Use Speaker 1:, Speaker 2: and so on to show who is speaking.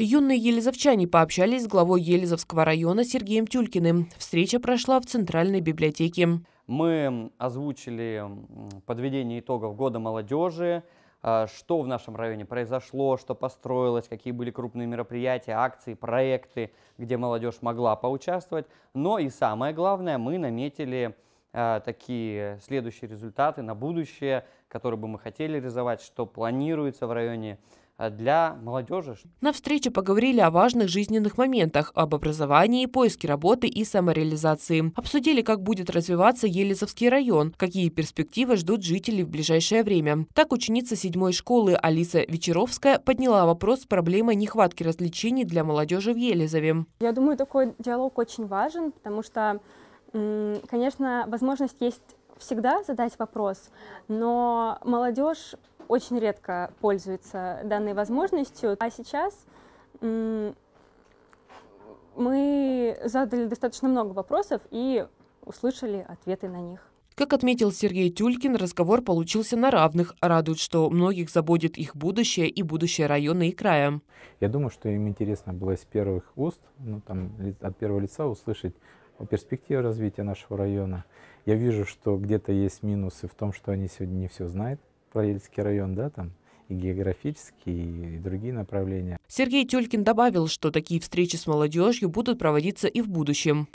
Speaker 1: Юные елизовчане пообщались с главой Елизовского района Сергеем Тюлькиным. Встреча прошла
Speaker 2: в Центральной библиотеке. Мы озвучили подведение итогов года молодежи, а, что в нашем районе произошло, что построилось, какие были крупные мероприятия, акции, проекты, где молодежь могла поучаствовать. Но и самое главное, мы наметили а, такие следующие результаты на будущее, которые бы мы хотели реализовать, что планируется в районе а, для молодежи.
Speaker 1: На встрече поговорили о важных жизненных моментах, об образовании, поиске работы и самореализации. Обсудили, как будет развиваться Елизовский район, какие перспективы ждут жителей в ближайшее время. Так ученица седьмой школы Алиса Вечеровская подняла вопрос с проблемой нехватки развлечений для молодежи в Елизове.
Speaker 3: Я думаю, такой диалог очень важен, потому что, конечно, возможность есть всегда задать вопрос, но молодежь очень редко пользуется данной возможностью. А сейчас мы задали достаточно много вопросов и услышали ответы на них.
Speaker 1: Как отметил Сергей Тюлькин, разговор получился на равных. Радует, что многих заботит их будущее и будущее района и края.
Speaker 4: Я думаю, что им интересно было из первых уст, ну, там, от первого лица услышать о перспективе развития нашего района. Я вижу, что где-то есть минусы в том, что они сегодня не все знают. Троицкий район, да, там, и географические, и другие направления.
Speaker 1: Сергей Тюлькин добавил, что такие встречи с молодежью будут проводиться и в будущем.